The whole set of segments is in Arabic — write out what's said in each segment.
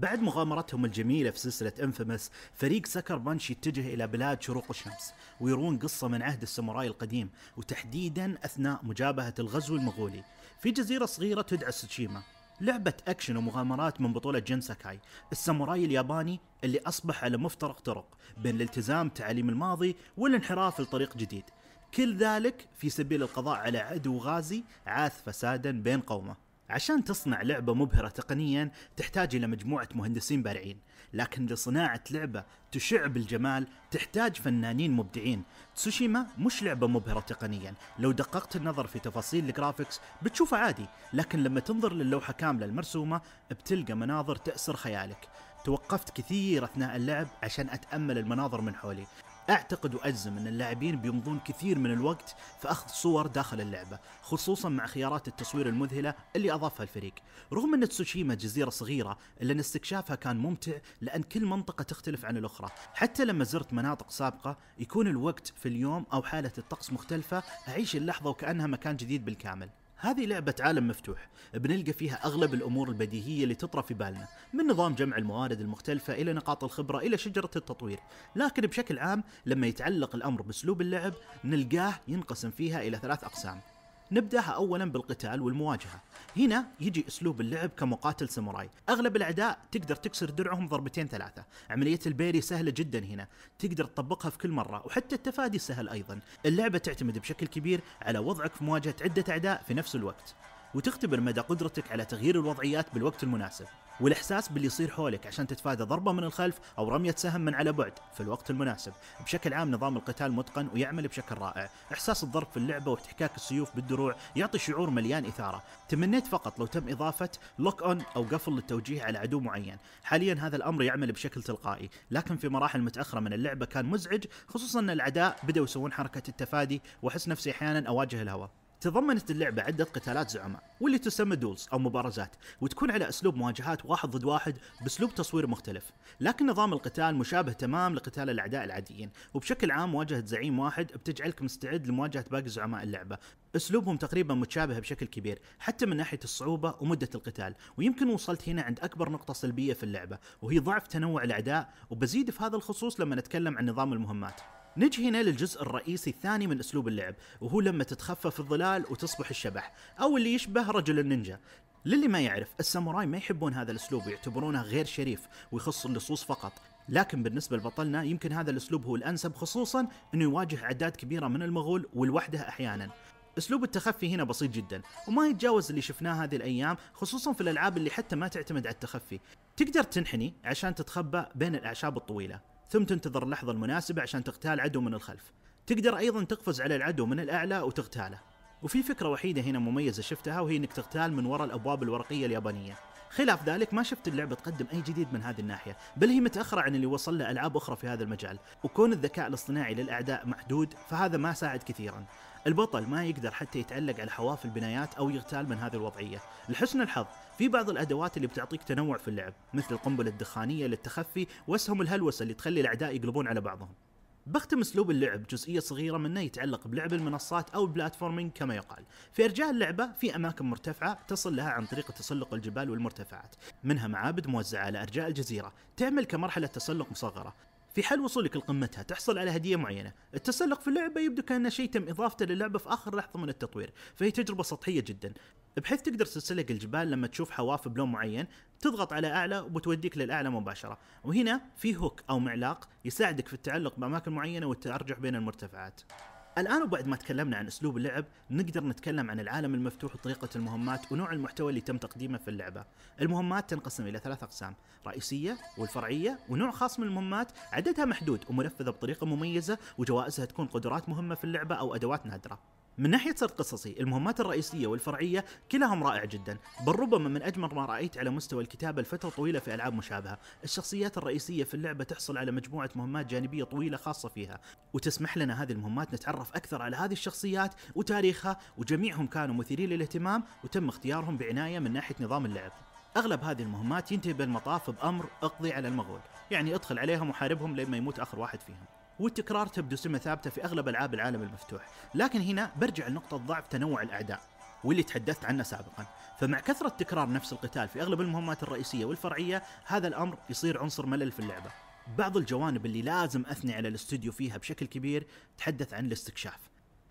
بعد مغامرتهم الجميلة في سلسلة انفيمس فريق سكر بانش يتجه إلى بلاد شروق الشمس ويرون قصة من عهد الساموراي القديم وتحديدا أثناء مجابهة الغزو المغولي في جزيرة صغيرة تدعى سوشيما لعبة أكشن ومغامرات من بطولة جين ساكاي الساموراي الياباني اللي أصبح على مفترق طرق بين الالتزام تعاليم الماضي والانحراف لطريق جديد كل ذلك في سبيل القضاء على عدو غازي عاث فسادا بين قومه عشان تصنع لعبة مبهرة تقنيا تحتاج إلى مجموعة مهندسين بارعين لكن لصناعة لعبة تشع بالجمال تحتاج فنانين مبدعين تسوشيما مش لعبة مبهرة تقنيا لو دققت النظر في تفاصيل الجرافيكس بتشوفها عادي لكن لما تنظر للوحة كاملة المرسومة بتلقى مناظر تأسر خيالك توقفت كثير أثناء اللعب عشان أتأمل المناظر من حولي أعتقد وأجزم أن اللاعبين بيمضون كثير من الوقت في أخذ صور داخل اللعبة خصوصا مع خيارات التصوير المذهلة اللي أضافها الفريق رغم أن تسوشيما جزيرة صغيرة إلا أن استكشافها كان ممتع لأن كل منطقة تختلف عن الأخرى حتى لما زرت مناطق سابقة يكون الوقت في اليوم أو حالة الطقس مختلفة أعيش اللحظة وكأنها مكان جديد بالكامل هذه لعبة عالم مفتوح بنلقى فيها أغلب الأمور البديهية اللي تطرى في بالنا من نظام جمع الموارد المختلفة إلى نقاط الخبرة إلى شجرة التطوير لكن بشكل عام لما يتعلق الأمر بأسلوب اللعب نلقاه ينقسم فيها إلى ثلاث أقسام نبداها اولا بالقتال والمواجهه هنا يجي اسلوب اللعب كمقاتل ساموراي اغلب الاعداء تقدر تكسر درعهم ضربتين ثلاثه عمليه البيري سهله جدا هنا تقدر تطبقها في كل مره وحتى التفادي سهل ايضا اللعبه تعتمد بشكل كبير على وضعك في مواجهه عده اعداء في نفس الوقت وتختبر مدى قدرتك على تغيير الوضعيات بالوقت المناسب والإحساس باللي يصير حولك عشان تتفادى ضربة من الخلف أو رمية سهم من على بعد في الوقت المناسب بشكل عام نظام القتال متقن ويعمل بشكل رائع إحساس الضرب في اللعبة واحتكاك السيوف بالدروع يعطي شعور مليان إثارة تمنيت فقط لو تم إضافة لوك أون أو قفل للتوجيه على عدو معين حاليا هذا الأمر يعمل بشكل تلقائي لكن في مراحل متأخرة من اللعبة كان مزعج خصوصا أن الأعداء بدأوا يسوون حركة التفادي وأحس نفسي أحيانا أواجه الهواء تضمنت اللعبة عدة قتالات زعماء واللي تسمى دولز أو مبارزات وتكون على أسلوب مواجهات واحد ضد واحد بأسلوب تصوير مختلف لكن نظام القتال مشابه تمام لقتال الأعداء العاديين وبشكل عام مواجهة زعيم واحد بتجعلك مستعد لمواجهة باقي زعماء اللعبة أسلوبهم تقريبا متشابه بشكل كبير حتى من ناحية الصعوبة ومدة القتال ويمكن وصلت هنا عند أكبر نقطة سلبية في اللعبة وهي ضعف تنوع الأعداء وبزيد في هذا الخصوص لما نتكلم عن نظام المهمات نجي هنا للجزء الرئيسي الثاني من اسلوب اللعب وهو لما تتخفف الظلال وتصبح الشبح او اللي يشبه رجل النينجا للي ما يعرف الساموراي ما يحبون هذا الاسلوب ويعتبرونه غير شريف ويخص اللصوص فقط لكن بالنسبة لبطلنا يمكن هذا الاسلوب هو الانسب خصوصا انه يواجه اعداد كبيرة من المغول والوحده احيانا اسلوب التخفي هنا بسيط جدا وما يتجاوز اللي شفناه هذه الايام خصوصا في الالعاب اللي حتى ما تعتمد على التخفي تقدر تنحني عشان تتخبى بين الاعشاب الطويله ثم تنتظر اللحظة المناسبة عشان تغتال عدو من الخلف تقدر أيضا تقفز على العدو من الأعلى وتغتاله وفي فكرة وحيدة هنا مميزة شفتها وهي انك تغتال من وراء الابواب الورقية اليابانية خلاف ذلك ما شفت اللعبه تقدم اي جديد من هذه الناحيه بل هي متاخره عن اللي وصل له العاب اخرى في هذا المجال وكون الذكاء الاصطناعي للاعداء محدود فهذا ما ساعد كثيرا البطل ما يقدر حتى يتعلق على حواف البنايات او يغتال من هذه الوضعيه لحسن الحظ في بعض الادوات اللي بتعطيك تنوع في اللعب مثل القنبله الدخانيه للتخفي واسهم الهلوسه اللي تخلي الاعداء يقلبون على بعضهم بختم اسلوب اللعب جزئيه صغيره منه يتعلق بلعب المنصات او البلاتفورمينج كما يقال في ارجاء اللعبه في اماكن مرتفعه تصل لها عن طريق تسلق الجبال والمرتفعات منها معابد موزعه على ارجاء الجزيره تعمل كمرحله تسلق مصغره في حال وصولك لقمتها تحصل على هدية معينة التسلق في اللعبة يبدو كأن شيء تم إضافته للعبة في آخر لحظة من التطوير فهي تجربة سطحية جدا بحيث تقدر تتسلق الجبال لما تشوف حواف بلون معين تضغط على أعلى وبتوديك للأعلى مباشرة وهنا في هوك أو معلاق يساعدك في التعلق بأماكن معينة والتأرجح بين المرتفعات الآن وبعد ما تكلمنا عن أسلوب اللعب نقدر نتكلم عن العالم المفتوح وطريقة المهمات ونوع المحتوى اللي تم تقديمه في اللعبة المهمات تنقسم إلى ثلاث أقسام رئيسية والفرعية ونوع خاص من المهمات عددها محدود ومنفذة بطريقة مميزة وجوائزها تكون قدرات مهمة في اللعبة أو أدوات نادرة من ناحية سرد قصصي المهمات الرئيسية والفرعية كلاهم رائع جدا بل ربما من أجمل ما رأيت على مستوى الكتابة لفترة طويلة في ألعاب مشابهة الشخصيات الرئيسية في اللعبة تحصل على مجموعة مهمات جانبية طويلة خاصة فيها وتسمح لنا هذه المهمات نتعرف أكثر على هذه الشخصيات وتاريخها وجميعهم كانوا مثيرين للاهتمام وتم اختيارهم بعناية من ناحية نظام اللعب اغلب هذه المهمات ينتهي بالمطاف بامر اقضي على المغول، يعني ادخل عليهم وحاربهم لما يموت اخر واحد فيهم. والتكرار تبدو سمة ثابتة في أغلب ألعاب العالم المفتوح لكن هنا برجع لنقطة ضعف تنوع الأعداء واللي تحدثت عنه سابقا فمع كثرة تكرار نفس القتال في أغلب المهمات الرئيسية والفرعية هذا الأمر يصير عنصر ملل في اللعبة بعض الجوانب اللي لازم أثني على الاستوديو فيها بشكل كبير تحدث عن الاستكشاف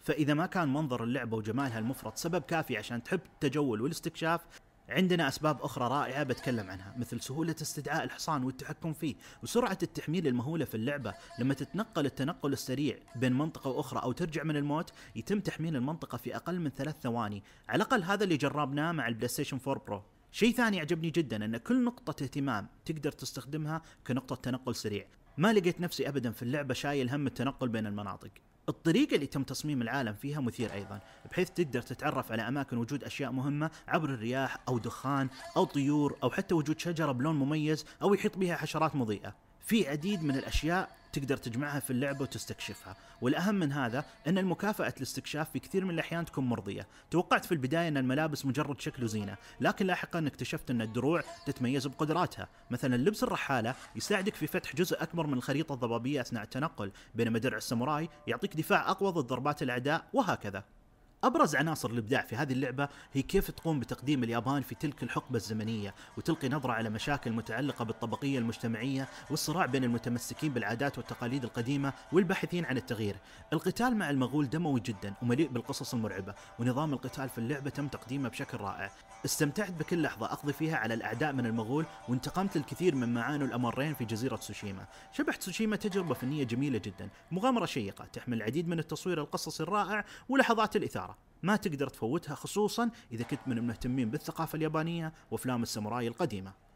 فإذا ما كان منظر اللعبة وجمالها المفرط سبب كافي عشان تحب التجول والاستكشاف عندنا أسباب أخرى رائعة بتكلم عنها مثل سهولة استدعاء الحصان والتحكم فيه وسرعة التحميل المهولة في اللعبة لما تتنقل التنقل السريع بين منطقة وأخرى أو ترجع من الموت يتم تحميل المنطقة في أقل من ثلاث ثواني على الأقل هذا اللي جربناه مع البلايستيشن 4 برو شيء ثاني عجبني جدا ان كل نقطة اهتمام تقدر تستخدمها كنقطة تنقل سريع ما لقيت نفسي ابدا في اللعبه شايل هم التنقل بين المناطق الطريقة اللي تم تصميم العالم فيها مثير أيضا بحيث تقدر تتعرف على أماكن وجود أشياء مهمة عبر الرياح أو دخان أو طيور أو حتى وجود شجرة بلون مميز أو يحيط بها حشرات مضيئة في عديد من الأشياء تقدر تجمعها في اللعبة وتستكشفها والأهم من هذا أن المكافأة الاستكشاف في كثير من الأحيان تكون مرضية توقعت في البداية أن الملابس مجرد شكل وزينة لكن لاحقا اكتشفت أن الدروع تتميز بقدراتها مثلا لبس الرحالة يساعدك في فتح جزء أكبر من الخريطة الضبابية أثناء التنقل بينما درع الساموراي يعطيك دفاع أقوى ضد ضربات الأعداء وهكذا ابرز عناصر الابداع في هذه اللعبه هي كيف تقوم بتقديم اليابان في تلك الحقبه الزمنيه وتلقي نظره على مشاكل متعلقه بالطبقيه المجتمعيه والصراع بين المتمسكين بالعادات والتقاليد القديمه والباحثين عن التغيير. القتال مع المغول دموي جدا ومليء بالقصص المرعبه ونظام القتال في اللعبه تم تقديمه بشكل رائع. استمتعت بكل لحظه اقضي فيها على الاعداء من المغول وانتقمت للكثير من معانو الامرين في جزيره سوشيما. شبح سوشيما تجربه فنيه جميله جدا، مغامره شيقه تحمل العديد من التصوير القصصي الرائع ولحظات الاثاره. الحضاره ما تقدر تفوتها خصوصا إذا كنت من المهتمين بالثقافة اليابانية وأفلام الساموراي القديمة